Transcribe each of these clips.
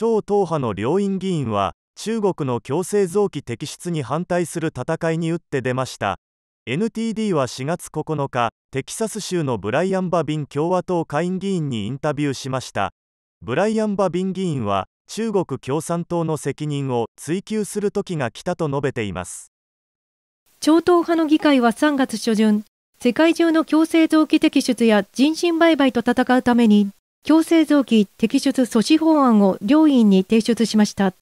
超党派の両院議員は中国の強制臓器摘出に反対する戦いに打って出ました NTD は4月9日テキサス州のブライアン・バビン共和党下院議員にインタビューしましたブライアン・バビン議員は中国共産党の責任を追及する時が来たと述べています超党派の議会は3月初旬世界中の強制臓器摘出や人身売買と戦うために強制臓器摘出阻止法案を両院に提出しました。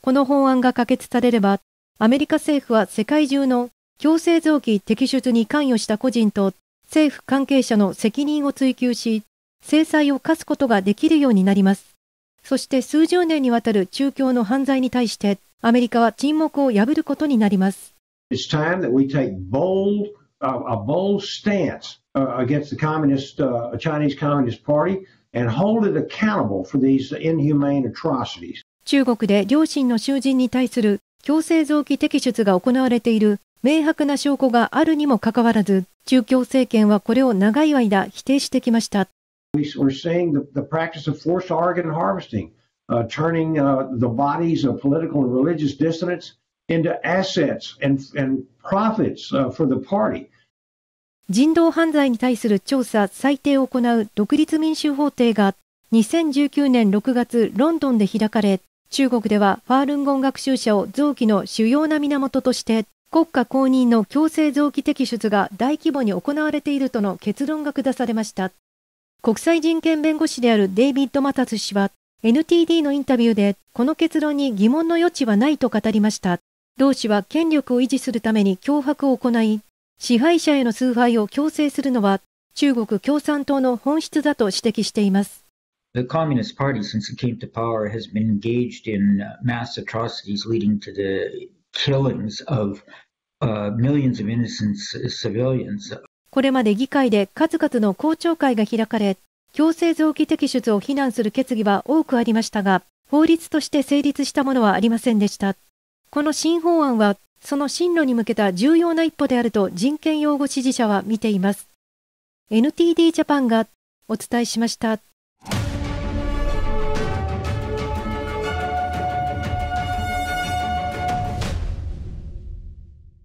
この法案が可決されれば、アメリカ政府は世界中の強制臓器摘出に関与した個人と政府関係者の責任を追及し、制裁を科すことができるようになります。そして数十年にわたる中共の犯罪に対して、アメリカは沈黙を破ることになります。It's time that we take bold, a bold stance against the communist,、uh, Chinese Communist Party. 中国で両親の囚人に対する強制臓器摘出が行われている明白な証拠があるにもかかわらず、中共政権はこれを長い間否定してきました。人道犯罪に対する調査・裁定を行う独立民衆法廷が2019年6月ロンドンで開かれ、中国ではファールンゴン学習者を臓器の主要な源として国家公認の強制臓器摘出が大規模に行われているとの結論が下されました。国際人権弁護士であるデイビッド・マタス氏は NTD のインタビューでこの結論に疑問の余地はないと語りました。同氏は権力を維持するために脅迫を行い、支配者への崇拝を強制するのは中国共産党の本質だと指摘しています。The Communist Party, since it came to power, has been engaged in mass atrocities leading to the killings of uh, millions of innocent civilians. これまで議会で数々の公聴会が開かれ、強制臓器摘出を非難する決議は多くありましたが、法律として成立したものはありませんでした。この新法案はその進路に向けた重要な一歩であると人権擁護支持者は見ています。NTD ジャパンがお伝えしました。